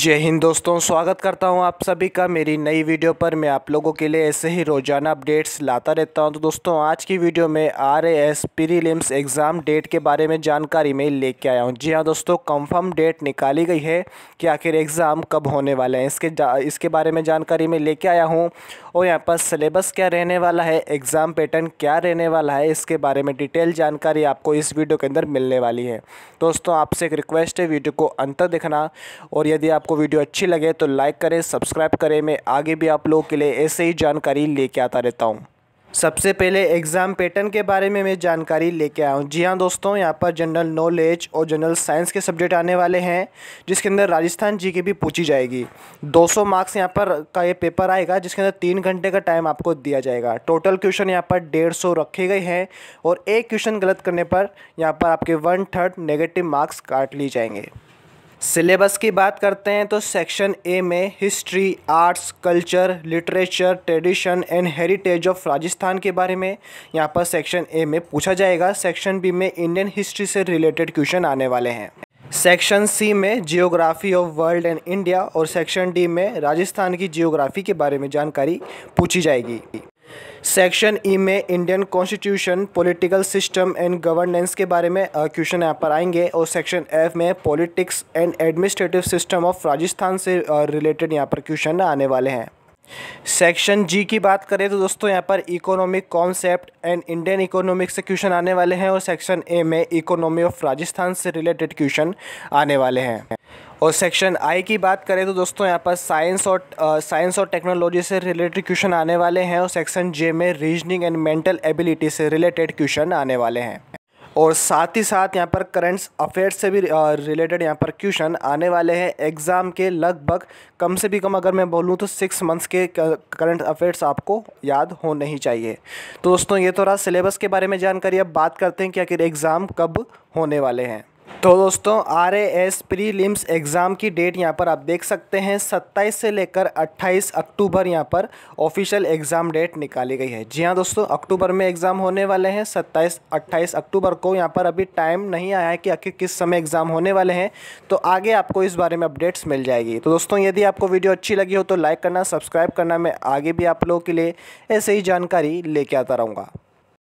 जय हिंद दोस्तों स्वागत करता हूं आप सभी का मेरी नई वीडियो पर मैं आप लोगों के लिए ऐसे ही रोजाना अपडेट्स लाता रहता हूं तो दोस्तों आज की वीडियो में R S prelims exam date के बारे में जानकारी में लेके आया हूं जी हां दोस्तों कंफर्म डेट निकाली गई है कि आखिर एग्ज़ाम कब होने वाला है इसके इसके बारे में जानकारी में लेके आया हूँ और यहाँ पर सिलेबस क्या रहने वाला है एग्ज़ाम पैटर्न क्या रहने वाला है इसके बारे में डिटेल जानकारी आपको इस वीडियो के अंदर मिलने वाली है दोस्तों आपसे एक रिक्वेस्ट है वीडियो को अंतर देखना और यदि आप आपको वीडियो अच्छी लगे तो लाइक करें सब्सक्राइब करें मैं आगे भी आप लोगों के लिए ऐसे ही जानकारी लेके आता रहता हूँ सबसे पहले एग्ज़ाम पैटर्न के बारे में मैं जानकारी लेके आया हूँ जी हाँ दोस्तों यहाँ पर जनरल नॉलेज और जनरल साइंस के सब्जेक्ट आने वाले हैं जिसके अंदर राजस्थान जी के भी पूछी जाएगी 200 मार्क्स यहाँ पर का ये पेपर आएगा जिसके अंदर तीन घंटे का टाइम आपको दिया जाएगा टोटल क्वेश्चन यहाँ पर डेढ़ सौ रखे गए हैं और एक क्वेश्चन गलत करने पर यहाँ पर आपके वन थर्ड नेगेटिव मार्क्स काट लिए जाएंगे सिलेबस की बात करते हैं तो सेक्शन ए में history arts culture literature tradition and heritage of Rajasthan के बारे में यहाँ पर सेक्शन ए में पूछा जाएगा सेक्शन बी में इंडियन हिस्ट्री से रिलेटेड क्वेश्चन आने वाले हैं सेक्शन सी में geography of world and India और सेक्शन डी में राजस्थान की जियोग्राफी के बारे में जानकारी पूछी जाएगी सेक्शन ई में Indian constitution political system and governance के बारे में क्वेश्चन यहाँ पर आएंगे और सेक्शन एफ में politics and administrative system of Rajasthan से रिलेटेड यहाँ पर क्वेश्चन आने वाले हैं सेक्शन जी की बात करें तो दोस्तों यहाँ पर economic concept and Indian economic से क्वेश्चन आने वाले हैं और सेक्शन ए में इकोनॉमी ऑफ राजस्थान से रिलेटेड क्वेश्चन आने वाले हैं और सेक्शन आई की बात करें तो दोस्तों यहाँ पर साइंस और साइंस और टेक्नोलॉजी से रिलेटेड क्वेश्चन आने वाले हैं और सेक्शन जे में रीजनिंग एंड मेंटल एबिलिटी से रिलेटेड क्वेश्चन आने वाले हैं और साथ ही साथ यहाँ पर करंट अफेयर्स से भी रिलेटेड यहाँ पर क्वेश्चन आने वाले हैं एग्ज़ाम के लगभग कम से भी कम अगर मैं बोलूँ तो सिक्स मंथ्स के करंट अफेयर्स आपको याद होने ही चाहिए तो दोस्तों ये तो रहा सिलेबस के बारे में जानकारी अब बात करते हैं कि आखिर एग्ज़ाम कब होने वाले हैं तो दोस्तों आर एस प्रीलिम्स एग्ज़ाम की डेट यहाँ पर आप देख सकते हैं 27 से लेकर 28 अक्टूबर यहाँ पर ऑफिशियल एग्ज़ाम डेट निकाली गई है जी हाँ दोस्तों अक्टूबर में एग्ज़ाम होने वाले हैं 27 28 अक्टूबर को यहाँ पर अभी टाइम नहीं आया है कि आखिर किस समय एग्ज़ाम होने वाले हैं तो आगे आपको इस बारे में अपडेट्स मिल जाएगी तो दोस्तों यदि आपको वीडियो अच्छी लगी हो तो लाइक करना सब्सक्राइब करना मैं आगे भी आप लोगों के लिए ऐसे ही जानकारी लेके आता रहूँगा